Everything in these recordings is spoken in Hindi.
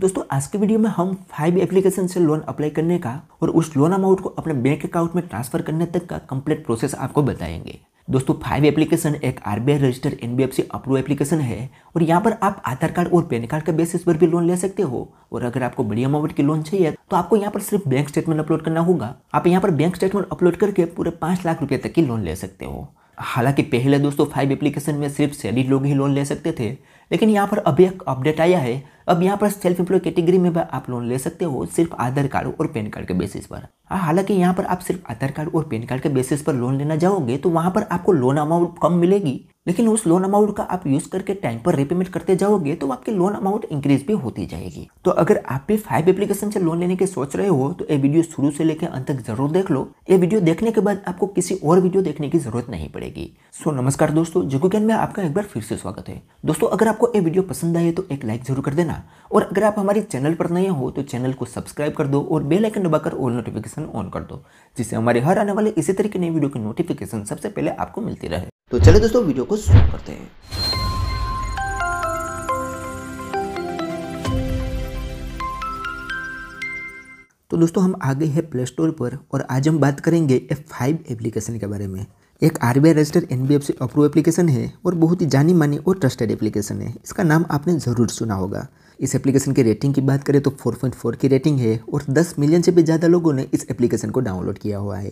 दोस्तों आज के वीडियो में हम फाइव एप्लीकेशन से लोन अप्लाई करने का और उस लोन अमाउंट को अपने बैंक अकाउंट में ट्रांसफर करने तक का कंप्लीट प्रोसेस आपको बताएंगे दोस्तों फाइव एप्लीकेशन एक RBI register NBFC approve application है और यहाँ पर आप आधार कार्ड और पैन कार्ड के बेसिस पर भी लोन ले सकते हो और अगर आपको बड़ी अमाउंट की लोन चाहिए तो आपको यहाँ पर सिर्फ बैंक स्टेटमेंट अपलोड करना होगा आप यहाँ पर बैंक स्टेटमेंट अपलोड करके पूरे पाँच लाख रुपये तक की लोन ले सकते हो हालांकि पहले दोस्तों फाइव एप्लीकेशन में सिर्फ सैलरी लोग ही लोन ले सकते थे लेकिन यहाँ पर अभी एक अपडेट आया है अब यहाँ पर सेल्फ एम्प्लॉय कैटेगरी में भी आप लोन ले सकते हो सिर्फ आधार कार्ड और पैन कार्ड के बेसिस पर हाँ, हालांकि यहाँ पर आप सिर्फ आधार कार्ड और पैन कार्ड के बेसिस पर लोन लेना जाओगे तो वहाँ पर आपको लोन अमाउंट कम मिलेगी लेकिन उस लोन अमाउंट का आप यूज करके टाइम पर रिपेमेंट करते जाओगे तो आपकी लोन अमाउंट इंक्रीज भी होती जाएगी तो अगर आप भी फाइव एप्लीकेशन से लोन लेने के सोच रहे हो तो ये वीडियो शुरू से लेकर अंत तक जरूर देख लो ये वीडियो देखने के बाद आपको किसी और वीडियो देखने की जरूरत नहीं पड़ेगी सो so, नमस्कार दोस्तों जगू ज्ञान में आपका एक बार फिर से स्वागत है दोस्तों अगर आपको ये वीडियो पसंद आए तो एक लाइक जरूर कर देना और अगर आप हमारे चैनल पर नए हो तो चैनल को सब्सक्राइब कर दो और बेल आइकन दबाकर ऑल नोटिफिकेशन ऑन कर दो जिससे हमारे हर आने वाले इसी तरीके नई वीडियो की नोटिफिकेशन सबसे पहले आपको मिलती रहे तो चले दोस्तों वीडियो को शुरू करते हैं तो दोस्तों हम आ गए हैं प्ले स्टोर पर और आज हम बात करेंगे एफ फाइव एप्लीकेशन के बारे में एक R B I registered N B F C approve application है और बहुत ही जानी मानी और ट्रस्टेड एप्लीकेशन है इसका नाम आपने ज़रूर सुना होगा इस एप्लीकेशन की रेटिंग की बात करें तो 4.4 की रेटिंग है और 10 मिलियन से भी ज़्यादा लोगों ने इस एप्लीकेशन को डाउनलोड किया हुआ है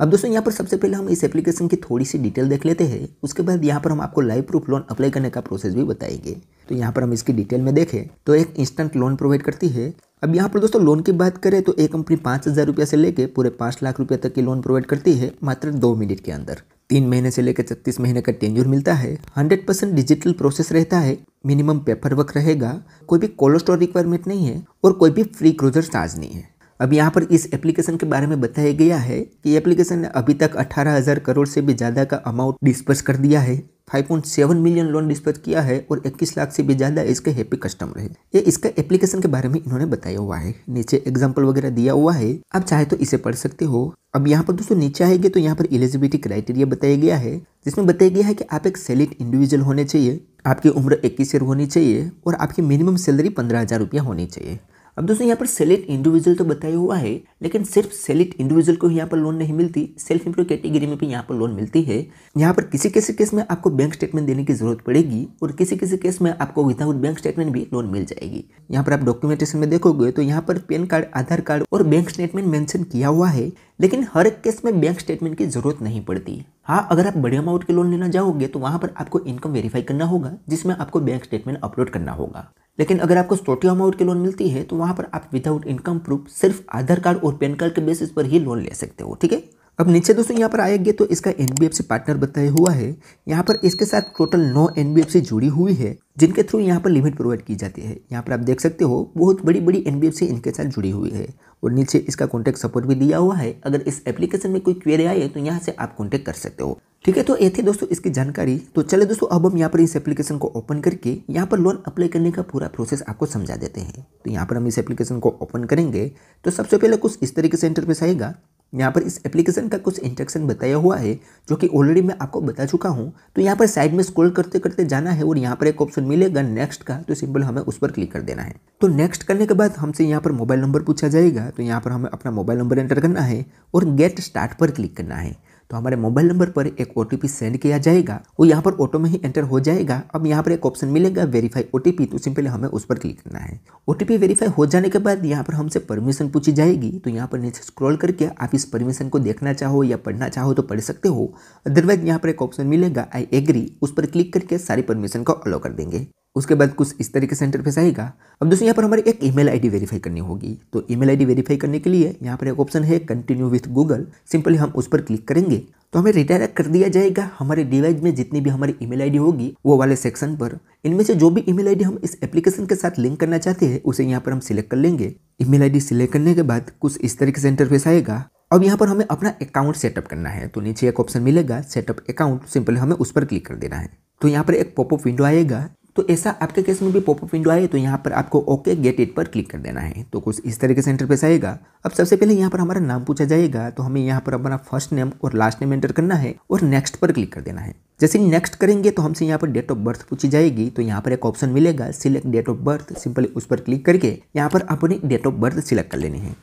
अब दोस्तों यहाँ पर सबसे पहले हम इस एप्लीकेशन की थोड़ी सी डिटेल देख लेते हैं उसके बाद यहाँ पर हम आपको लाइव प्रूफ लोन अप्लाई करने का प्रोसेस भी बताएंगे तो यहाँ पर हम इसकी डिटेल में देखें तो एक इंस्टेंट लोन प्रोवाइड करती है अब यहाँ पर दोस्तों लोन की बात करें तो एक कंपनी पाँच हज़ार रुपये से लेकर पूरे पाँच लाख रुपये तक की लोन प्रोवाइड करती है मात्र दो मिनट के अंदर तीन महीने से लेकर छत्तीस महीने का टेन्यूर मिलता है हंड्रेड परसेंट डिजिटल प्रोसेस रहता है मिनिमम पेपर वर्क रहेगा कोई भी कोलेस्ट्रॉल रिक्वायरमेंट नहीं है और कोई भी फ्री क्रूजर चार्ज नहीं है अब यहाँ पर इस एप्लीकेशन के बारे में बताया गया है कि एप्लीकेशन ने अभी तक 18,000 करोड़ से भी ज़्यादा का अमाउंट डिस्पर्स कर दिया है 5.7 मिलियन लोन डिस्पैच किया है और 21 लाख से भी ज़्यादा इसके हैप्पी कस्टमर है ये इसका एप्लीकेशन के बारे में इन्होंने बताया हुआ है नीचे एग्जाम्पल वगैरह दिया हुआ है आप चाहे तो इसे पढ़ सकते हो अब यहाँ पर दोस्तों नीचे आएंगे तो यहाँ पर एलिजिबिलिटी क्राइटेरिया बताया गया है जिसमें बताया गया है कि आप एक सेलिड इंडिविजुअल होने चाहिए आपकी उम्र इक्कीस ईयर होनी चाहिए और आपकी मिनिमम सैलरी पंद्रह हज़ार रुपया होनी चाहिए अब दोस्तों यहाँ पर सेलेक्ट इंडिविजुअल तो बताया हुआ है लेकिन सिर्फ सेलेक्ट इंडिविजुअल को यहाँ पर लोन नहीं मिलती सेल्फ एम्प्लॉय कैटेगरी में भी यहाँ पर लोन मिलती है यहाँ पर किसी किसी केस में आपको बैंक स्टेटमेंट देने की जरूरत पड़ेगी और किसी किसी केस में आपको विदाउट बैंक स्टेटमेंट भी लोन मिल जाएगी यहाँ पर आप डॉक्यूमेंटेशन में देखोगे तो यहाँ पर पैन कार्ड आधार कार्ड और बैंक स्टेटमेंट मेंशन किया हुआ है लेकिन हर एक केस में बैंक स्टेटमेंट की जरूरत नहीं पड़ती हाँ अगर आप बड़े अमाउंट के लोन लेना जाओगे तो वहाँ पर आपको इनकम वेरीफाई करना होगा जिसमें आपको बैंक स्टेटमेंट अपलोड करना होगा लेकिन अगर आपको छोटी अमाउंट की लोन मिलती है तो वहाँ पर आप विदाउट इनकम प्रूफ सिर्फ आधार कार्ड और पैन कार्ड के बेसिस पर ही लोन ले सकते हो ठीक है अब नीचे दोस्तों यहाँ पर आएंगे तो इसका एन पार्टनर बताया हुआ है यहाँ पर इसके साथ टोटल नौ एन जुड़ी हुई है जिनके थ्रू यहाँ पर लिमिट प्रोवाइड की जाती है यहाँ पर आप देख सकते हो बहुत बड़ी बड़ी एन इनके साथ जुड़ी हुई है और नीचे इसका कॉन्टैक्ट सपोर्ट भी दिया हुआ है अगर इस एप्लीकेशन में कोई क्वेरी आए तो यहाँ से आप कॉन्टैक्ट कर सकते हो ठीक है तो ये थी दोस्तों इसकी जानकारी तो चले दोस्तों अब हम यहाँ पर इस एप्लीकेशन को ओपन करके यहाँ पर लोन अप्लाई करने का पूरा प्रोसेस आपको समझा देते हैं तो यहाँ पर हम इस एप्लीकेशन को ओपन करेंगे तो सबसे पहले कुछ इस तरीके से इंटरफेस आएगा यहाँ पर इस एप्लीकेशन का कुछ इंस्ट्रक्शन बताया हुआ है जो कि ऑलरेडी मैं आपको बता चुका हूँ तो यहाँ पर साइड में स्क्रॉल करते करते जाना है और यहाँ पर एक ऑप्शन मिलेगा नेक्स्ट का तो सिंपल हमें उस पर क्लिक कर देना है तो नेक्स्ट करने के बाद हमसे यहाँ पर मोबाइल नंबर पूछा जाएगा तो यहाँ पर हमें अपना मोबाइल नंबर एंटर करना है और गेट स्टार्ट पर क्लिक करना है तो हमारे मोबाइल नंबर पर एक ओ सेंड किया जाएगा वो यहाँ पर ऑटो में ही एंटर हो जाएगा अब यहाँ पर एक ऑप्शन मिलेगा वेरीफाई ओ तो सिंपली हमें उस पर क्लिक करना है ओ वेरीफाई हो जाने के बाद यहाँ पर हमसे परमिशन पूछी जाएगी तो यहाँ पर नीचे स्क्रॉल करके आप इस परमिशन को देखना चाहो या पढ़ना चाहो तो पढ़ सकते हो अदरवाइज यहाँ पर एक ऑप्शन मिलेगा आई एग्री उस पर क्लिक करके सारी परमिशन को अलाउ कर देंगे उसके बाद कुछ इस तरीके से इंटरफेस आएगा अब दोस्तों यहाँ पर हमारी एक ईमेल आईडी वेरीफाई करनी होगी तो ईमेल आईडी वेरीफाई करने के लिए यहाँ पर एक ऑप्शन है कंटिन्यू विथ गूगल सिंपली हम उस पर क्लिक करेंगे तो हमें रिडायरेक्ट कर दिया जाएगा हमारे डिवाइस में जितनी भी हमारी ईमेल आईडी होगी वो वाले सेक्शन पर इनमें से जो भी ईमेल आईडी हम इस एप्लीकेशन के साथ लिंक करना चाहते हैं उसे यहाँ पर हम सिलेक्ट कर लेंगे ईमेल आईडी सिलेक्ट करने के बाद कुछ इस तरीके से इंटरफेस आएगा अब यहाँ पर हमें अपना अकाउंट सेटअप करना है तो नीचे एक ऑप्शन मिलेगा सेटअप अकाउंट सिंपली हमें उस पर क्लिक कर देना है तो यहाँ पर एक पॉपअप विंडो आएगा तो ऐसा आपके केस में भी पॉपअप विंडो आए तो यहाँ पर आपको ओके गेट इट पर क्लिक कर देना है तो कुछ इस तरीके से इंटरफेस आएगा अब सबसे पहले यहाँ पर हमारा नाम पूछा जाएगा तो हमें यहाँ पर अपना फर्स्ट नेम और लास्ट नेम एंटर करना है और नेक्स्ट पर क्लिक कर देना है जैसे नेक्स्ट करेंगे तो हमसे यहाँ पर डेट ऑफ बर्थ पूछी जाएगी तो यहाँ पर एक ऑप्शन मिलेगा select date of birth simply उस पर क्लिक करके यहाँ पर अपनी डेट ऑफ बर्थ सिलेक्ट कर लेनी है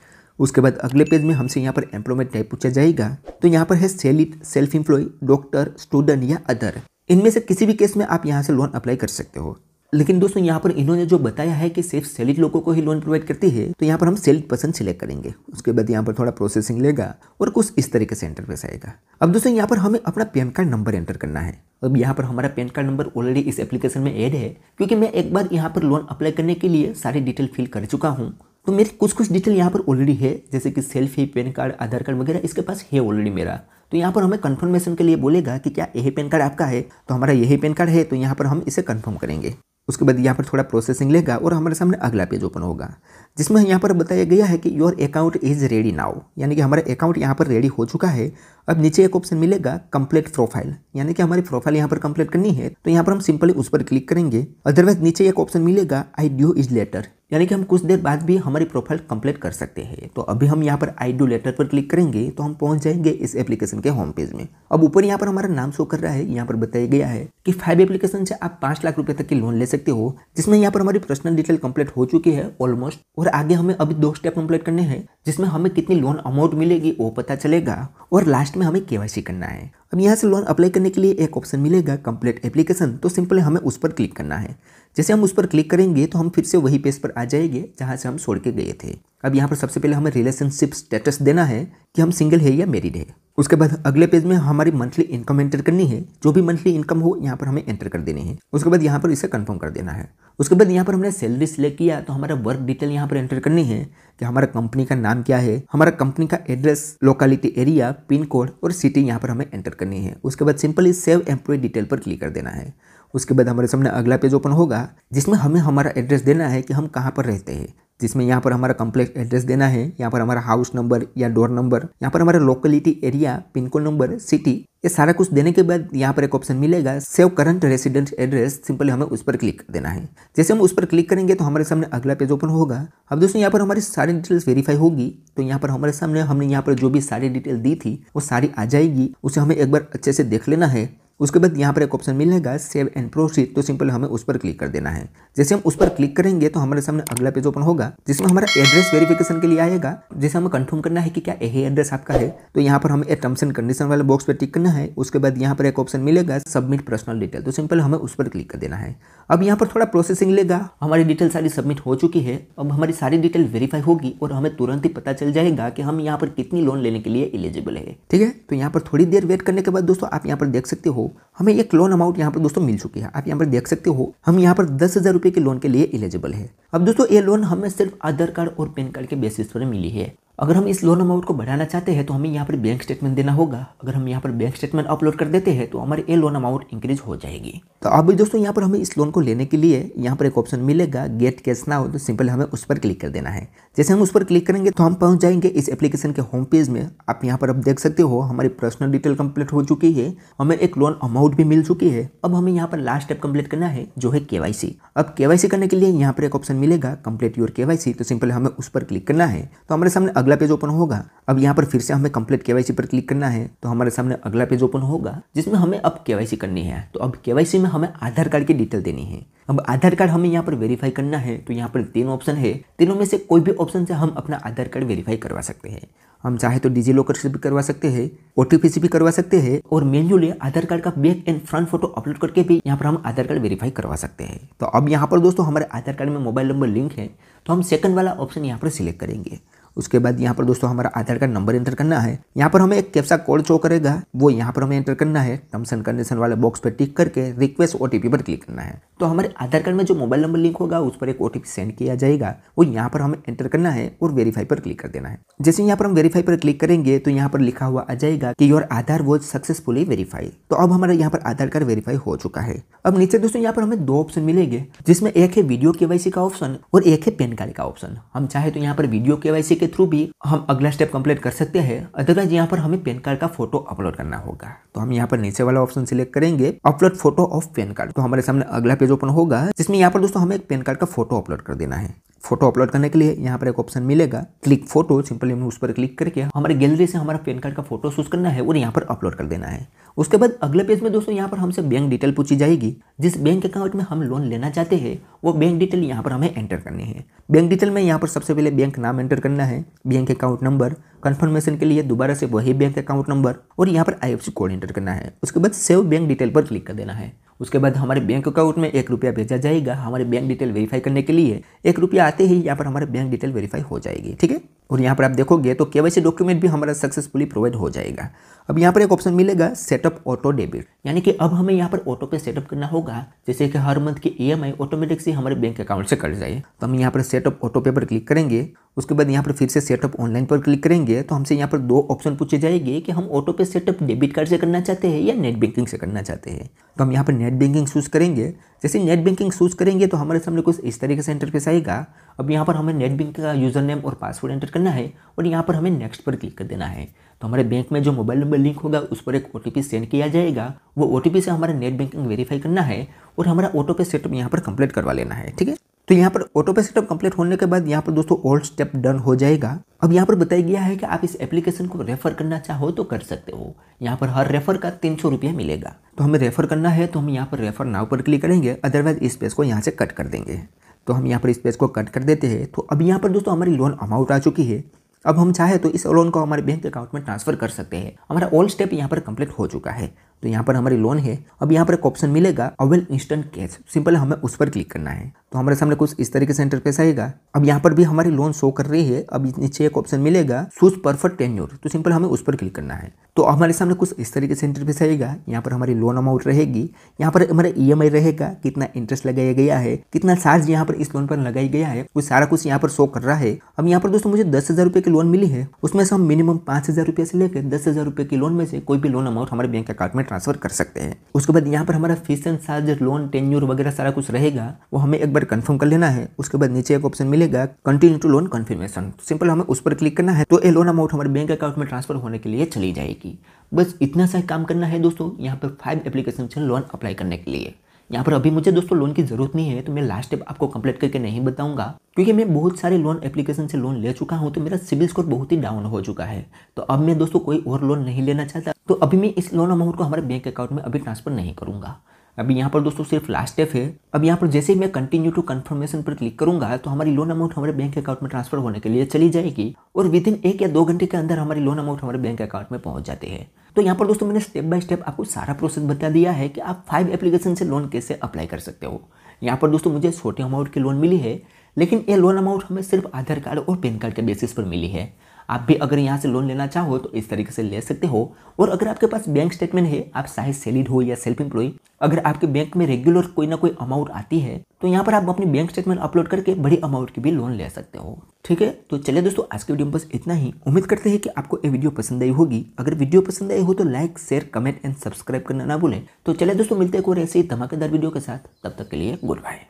उसके बाद अगले पेज में हमसे यहाँ पर एम्प्लॉयमेंट टाइप पूछा जाएगा तो यहाँ पर है salaried self employ doctor student या अदर इनमें से किसी भी केस में आप यहाँ से लोन अप्लाई कर सकते हो लेकिन दोस्तों यहाँ पर इन्होंने जो बताया है कि सिर्फ सेलिड लोगों को ही लोन प्रोवाइड करती है तो यहाँ पर हम सेलिड पर्सन सिलेक्ट करेंगे उसके बाद यहाँ पर थोड़ा प्रोसेसिंग लेगा और कुछ इस तरीके से इंटरफेस आएगा अब दोस्तों यहाँ पर हमें अपना पैन कार्ड नंबर एंटर करना है अब यहाँ पर हमारा पैन कार्ड नंबर ऑलरेडी इस एप्लीकेशन में एड है क्योंकि मैं एक बार यहाँ पर लोन अप्लाई करने के लिए सारी डिटेल फिल कर चुका हूँ तो मेरे कुछ कुछ डिटेल यहाँ पर ऑलरेडी है जैसे कि selfie PAN card Aadhaar card वगैरह इसके पास है ऑलरेडी मेरा तो यहाँ पर हमें कंफर्मेशन के लिए बोलेगा कि क्या यही पैन कार्ड आपका है तो हमारा यही पैन कार्ड है तो यहाँ पर हम इसे कंफर्म करेंगे उसके बाद यहाँ पर थोड़ा प्रोसेसिंग लेगा और हमारे सामने अगला पेज ओपन होगा जिसमें यहाँ पर बताया गया है कि your account is ready now यानी कि हमारा अकाउंट यहाँ पर रेडी हो चुका है अब नीचे एक ऑप्शन मिलेगा कंप्लीट प्रोफाइल यानी कि हमारी प्रोफाइल यहाँ पर कंप्लीट करनी है तो यहाँ पर हम सिंपली उस पर क्लिक करेंगे अदरवाइज नीचे एक ऑप्शन मिलेगा आई ड्यू इज लेटर यानी कि हम कुछ देर बाद भी हमारी प्रोफाइल कंप्लीट कर सकते हैं तो अभी हम यहाँ पर आई डू लेटर पर क्लिक करेंगे तो हम पहुँच जाएंगे इस एप्लीकेशन के होम पेज में अब ऊपर यहाँ पर हमारा नाम शो कर रहा है यहाँ पर बताया गया है कि फाइव एप्लीकेशन से आप पाँच लाख रुपए तक की लोन ले सकते हो जिसमें यहाँ पर हमारी पर्सनल डिटेल कंप्लीट हो चुकी है ऑलमोस्ट और आगे हमें अभी दो स्टेप कंप्लीट करने हैं जिसमें हमें कितनी लोन अमाउंट मिलेगी वो पता चलेगा और लास्ट में हमें केवाईसी करना है अब यहाँ से लोन अप्लाई करने के लिए एक ऑप्शन मिलेगा कंप्लीट एप्लीकेशन तो सिंपली हमें उस पर क्लिक करना है जैसे हम उस पर क्लिक करेंगे तो हम फिर से वही पेज पर आ जाएंगे जहाँ से हम छोड़ के गए थे अब यहाँ पर सबसे पहले हमें रिलेशनशिप स्टेटस देना है कि हम सिंगल है या मेरिड है उसके बाद अगले पेज में हमारी मंथली इनकम एंटर करनी है जो भी मंथली इनकम हो यहाँ पर हमें एंटर कर देनी है उसके बाद यहाँ पर इसे कंफर्म कर देना है उसके बाद यहाँ पर हमने सैलरी सिलेक्ट किया तो हमारा वर्क डिटेल यहाँ पर एंटर करनी है कि हमारा कंपनी का नाम क्या है हमारा कंपनी का address locality area pin code और सिटी यहाँ पर हमें एंटर करनी है उसके बाद सिंपली सेव एम्प्लॉय डिटेल पर क्लिक कर देना है उसके बाद हमारे सामने अगला पेज ओपन होगा जिसमें हमें हमारा एड्रेस देना है कि हम कहाँ पर रहते हैं जिसमें यहाँ पर हमारा कम्प्लेक्स एड्रेस देना है यहाँ पर हमारा हाउस नंबर या डोर नंबर यहाँ पर हमारा locality area pin code number city ये सारा कुछ देने के बाद यहाँ पर एक ऑप्शन मिलेगा save current resident address simply हमें उस पर क्लिक कर देना है जैसे हम उस पर क्लिक करेंगे तो हमारे सामने अगला पेज ओपन होगा अब दोस्तों यहाँ पर हमारी सारी डिटेल्स वेरीफाई होगी तो यहाँ पर हमारे सामने हमने यहाँ पर जो भी सारी डिटेल दी थी वो सारी आ जाएगी उसे हमें एक बार अच्छे से देख लेना है उसके बाद यहाँ पर एक ऑप्शन मिलेगा सेव एंड प्रोसीड तो सिंपल हमें उस पर क्लिक कर देना है जैसे हम उस पर क्लिक करेंगे तो हमारे सामने अगला पेज ओपन होगा जिसमें हमारा एड्रेस वेरिफिकेशन के लिए आएगा जैसे हमें कंफर्म करना है कि क्या यही एड्रेस आपका है तो यहाँ पर हमें टर्म्स एंड कंडीशन वाले बॉक्स पर टिक करना है उसके बाद यहाँ पर एक ऑप्शन मिलेगा सबमिट पर्सनल डिटेल तो सिंपल हमें उस पर क्लिक कर देना है अब यहाँ पर थोड़ा प्रोसेसिंग लेगा हमारी डिटेल सारी सबमिट हो चुकी है अब हमारी सारी डिटेल वेरीफाई होगी और हमें तुरंत ही पता चल जाएगा कि हम यहाँ पर कितनी लोन लेने के लिए एलिजिबल है ठीक है तो यहाँ पर थोड़ी देर वेट करने के बाद दोस्तों आप यहाँ पर देख सकते हो हमें एक लोन अमाउंट यहाँ पर दोस्तों मिल चुकी है आप यहाँ पर देख सकते हो हम यहाँ पर दस हज़ार रुपये के लोन के लिए एलिजिबल है अब दोस्तों ये लोन हमें सिर्फ आधार कार्ड और पैन कार्ड के बेसिस पर मिली है अगर हम इस लोन अमाउंट को बढ़ाना चाहते हैं तो हमें यहाँ पर बैंक स्टेटमेंट देना होगा अगर हम यहाँ पर बैंक स्टेटमेंट अपलोड कर देते हैं तो हमारे ये लोन अमाउंट इंक्रीज हो जाएगी तो अभी दोस्तों यहाँ पर हमें इस लोन को लेने के लिए यहाँ पर एक ऑप्शन मिलेगा गेट कैश ना हो तो सिंपल हमें उस पर क्लिक कर देना है जैसे हम उस पर क्लिक करेंगे तो हम पहुँच जाएंगे इस एप्लीकेशन के होम पेज में आप यहाँ पर अब देख सकते हो हमारी पर्सनल डिटेल कंप्लीट हो चुकी है हमें एक लोन अमाउंट भी मिल चुकी है अब हमें यहाँ पर लास्ट स्टेप कम्प्लीट करना है जो है केवाईसी अब केवाईसी करने के लिए यहाँ पर एक ऑप्शन मिलेगा कम्प्लीट योर केवाईसी तो सिंपल हमें उस पर क्लिक करना है तो हमारे सामने अगला अगला पेज ओपन होगा अब यहाँ पर फिर से हमें कंप्लीट केवाईसी पर क्लिक करना है तो हमारे सामने अगला पेज ओपन होगा जिसमें हमें अब केवाईसी करनी है तो अब केवाईसी में हमें आधार कार्ड की डिटेल देनी है अब आधार कार्ड हमें यहाँ पर वेरीफाई करना है तो यहाँ पर तीन ऑप्शन है तीनों में से कोई भी ऑप्शन से हम अपना आधार कार्ड वेरीफाई करवा सकते हैं हम चाहे तो डिजी लॉकर से भी करवा सकते हैं ओ से भी करवा सकते हैं और मेन्यूली आधार कार्ड का back and front photo upload करके भी यहाँ पर हम आधार कार्ड वेरीफाई करवा सकते हैं तो अब यहाँ पर दोस्तों हमारे आधार कार्ड में मोबाइल नंबर लिंक है तो हम सेकंड वाला ऑप्शन यहाँ पर सिलेक्ट करेंगे उसके बाद यहाँ पर दोस्तों हमारा आधार कार्ड नंबर एंटर करना है यहाँ पर हमें एक कैप्सा कोड चो करेगा वो यहाँ पर हमें एंटर करना है टर्म्स एंड कंडीशन वाले बॉक्स पर टिक करके रिक्वेस्ट ओटीपी पर क्लिक करना है तो हमारे आधार कार्ड में जो मोबाइल नंबर लिंक होगा उस पर एक ओटीपी सेंड किया जाएगा वो यहाँ पर हमें एंटर करना है और वेरीफाई पर क्लिक कर देना है जैसे यहाँ पर हम वेरीफाई पर क्लिक करेंगे तो यहाँ पर लिखा हुआ आ जाएगा कि your Aadhaar was successfully verify तो अब हमारा यहाँ पर आधार कार्ड वेरीफाई हो चुका है अब नीचे दोस्तों यहाँ पर हमें दो ऑप्शन मिलेंगे जिसमें एक है वीडियो केवाईसी का ऑप्शन और एक है पेन कार्ड का ऑप्शन हम चाहे तो यहाँ पर वीडियो केवाईसी के थ्रू भी हम अगला स्टेप कंप्लीट कर सकते हैं अदरवाइज यहाँ पर हमें पैन कार्ड का फोटो अपलोड करना होगा तो हम यहाँ पर नीचे वाला ऑप्शन सिलेक्ट करेंगे upload photo of PAN card तो हमारे सामने अगला पेज ओपन होगा जिसमें यहाँ पर दोस्तों हमें पैन कार्ड का फोटो अपलोड कर देना है फोटो अपलोड करने के लिए यहाँ पर एक ऑप्शन मिलेगा क्लिक फोटो सिंपली हमें उस पर क्लिक करके हमारे गैलरी से हमारा पैन कार्ड का फोटो चूज करना है और यहाँ पर अपलोड कर देना है उसके बाद अगले पेज में दोस्तों यहाँ पर हमसे बैंक डिटेल पूछी जाएगी जिस बैंक अकाउंट में हम लोन लेना चाहते हैं वो बैंक डिटेल यहाँ पर हमें एंटर करनी है बैंक डिटेल में यहाँ पर सबसे पहले बैंक नाम एंटर करना है बैंक अकाउंट नंबर कन्फर्मेशन के लिए दोबारा से वही बैंक अकाउंट नंबर और यहाँ पर आई कोड एंटर करना है उसके बाद सेव बैंक डिटेल पर क्लिक कर देना है उसके बाद हमारे बैंक अकाउंट में एक रुपया भेजा जाएगा हमारे बैंक डिटेल वेरीफाई करने के लिए एक रुपया आते ही यहाँ पर हमारे बैंक डिटेल वेरीफाई हो जाएगी ठीक है और यहाँ पर आप देखोगे तो केवाईसी डॉक्यूमेंट भी हमारा सक्सेसफुली प्रोवाइड हो जाएगा अब यहाँ पर एक ऑप्शन मिलेगा सेटअप ऑटो डेबिट यानी कि अब हमें यहाँ पर ऑटो पे सेटअप करना होगा जैसे कि हर मंथ की ई ऑटोमेटिक से हमारे बैंक अकाउंट से कट जाए तो हम यहाँ पर सेटअप ऑटो पे पर क्लिक करेंगे उसके बाद यहाँ पर फिर से सेटअप ऑनलाइन पर क्लिक करेंगे तो हमसे यहाँ पर दो ऑप्शन पूछे जाएंगे कि हम ऑटो पे सेटअप डेबिट कार्ड से करना चाहते हैं या नेट बैंकिंग से करना चाहते हैं तो हम यहाँ पर नेट बैंकिंग चूज़ करेंगे जैसे नेट बैंकिंग चूज़ करेंगे तो हमारे सामने कुछ इस तरीके से इंटरफेस आएगा अब यहाँ पर हमें नेट बैंकिंग का यूज़र नेम और पासवर्ड एंटर करना है और यहाँ पर हमें नेक्स्ट पर क्लिक कर देना है तो हमारे बैंक में जो मोबाइल नंबर लिंक होगा उस पर एक ओ सेंड किया जाएगा वो ओ से हमारा नेट बैंकिंग वेरीफाई करना है और हमारा ऑटो पे सेटअप यहाँ पर कंप्लीट करवा लेना है ठीक है तो यहाँ पर ऑटो पे सेटअप कंप्लीट होने के बाद यहाँ पर दोस्तों ओल्ड स्टेप डन हो जाएगा अब यहाँ पर बताया गया है कि आप इस एप्लीकेशन को रेफर करना चाहो तो कर सकते हो यहाँ पर हर रेफर का तीन सौ रुपया मिलेगा तो हमें रेफर करना है तो हम यहाँ पर रेफर नाव पर क्लिक करेंगे अदरवाइज इस पेज को यहाँ से कट कर देंगे तो हम यहाँ पर इस पेज को कट कर देते हैं तो अब यहाँ पर दोस्तों हमारी लोन अमाउंट आ चुकी है अब हम चाहे तो इस लोन को हमारे बैंक अकाउंट में ट्रांसफर कर सकते हैं हमारा ऑल स्टेप यहाँ पर कंप्लीट हो चुका है तो यहाँ पर हमारी लोन है अब यहाँ पर एक ऑप्शन मिलेगा अवेल इंस्टेंट कैश सिंपल हमें उस पर क्लिक करना है तो हमारे सामने कुछ इस तरीके से इंटरफेस आएगा अब यहाँ पर भी हमारी लोन शो कर रही है अब नीचे एक ऑप्शन मिलेगा सूज परफेक्ट टेन्योर तो सिंपल हमें उस पर क्लिक करना है तो हमारे सामने कुछ इस तरीके से इंटरफेस आएगा यहाँ पर हमारी लोन अमाउंट रहेगी यहाँ पर हमारा ई e रहेगा कितना इंटरेस्ट लगाया गया है कितना चार्ज यहाँ पर इस लोन पर लगाया गया है वो सारा कुछ यहाँ पर शो कर रहा है अब यहाँ पर दोस्तों मुझे दस हज़ार रुपये की लोन मिली है उसमें से हम मिनिमम पाँच हज़ार रुपये से लेकर दस हज़ार रुपये की लोन में से कोई भी लोन अमाउंट हमारे बैंक अकाउंट में ट्रांसफ़र कर सकते हैं उसके बाद यहाँ पर हमारा fees and charge loan tenure वगैरह सारा कुछ रहेगा वो हमें एक बार कन्फर्म कर लेना है उसके बाद नीचे एक ऑप्शन मिलेगा continue to loan confirmation simple हमें उस पर क्लिक करना है तो ये लोन अमाउंट हमारे बैंक अकाउंट में ट्रांसफर होने के लिए चली जाएगी बस इतना सा काम करना है दोस्तों यहाँ पर फाइव एप्लीकेशन लोन अप्लाई करने के लिए यहाँ पर अभी मुझे दोस्तों लोन की जरूरत नहीं है तो मैं लास्ट स्टेप आपको कंप्लीट करके नहीं बताऊंगा क्योंकि मैं बहुत सारे लोन एप्लीकेशन से लोन ले चुका हूँ तो मेरा सिविल स्कोर बहुत ही डाउन हो चुका है तो अब मैं दोस्तों कोई और लोन नहीं लेना चाहता तो अभी मैं इस लोन अमाउंट को हमारे बैंक अकाउंट में अभी ट्रांसफर नहीं करूँगा अभी यहाँ पर दोस्तों सिर्फ लास्ट स्टेप है अब यहाँ पर जैसे ही मैं कंटिन्यू टू कंफर्मेशन पर क्लिक करूंगा तो हमारी लोन अमाउंट हमारे बैंक अकाउंट में ट्रांसफर होने के लिए चली जाएगी और विद इन एक या दो घंटे के अंदर हमारी लोन अमाउंट हमारे बैंक अकाउंट में पहुंच जाते हैं तो यहाँ पर दोस्तों मैंने स्टेप बाय स्टेप आपको सारा प्रोसेस बता दिया है कि आप फाइव एप्लीकेशन से लोन कैसे अप्लाई कर सकते हो यहाँ पर दोस्तों मुझे छोटे अमाउंट की लोन मिली है लेकिन ये लोन अमाउंट हमें सिर्फ आधार कार्ड और पैन कार्ड के बेसिस पर मिली है आप भी अगर यहाँ से लोन लेना चाहो तो इस तरीके से ले सकते हो और अगर आपके पास बैंक स्टेटमेंट है आप चाहे सैलिड हो या सेल्फ एम्प्लॉय अगर आपके बैंक में रेगुलर कोई ना कोई अमाउंट आती है तो यहाँ पर आप अपनी बैंक स्टेटमेंट अपलोड करके बड़ी अमाउंट की भी लोन ले सकते हो ठीक है तो चलिए दोस्तों आज के वीडियो में बस इतना ही उम्मीद करते हैं कि आपको ये वीडियो पसंद आई होगी अगर वीडियो पसंद आई हो तो like share comment and subscribe करना ना भूलें तो चलिए दोस्तों मिलते हैं और ऐसे ही धमाकेदार वीडियो के साथ तब तक के लिए गुड बाय